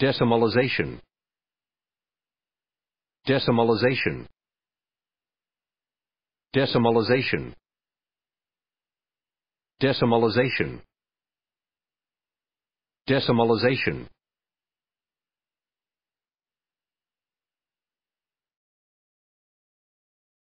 Decimalization. Decimalization. Decimalization. Decimalization. Decimalization.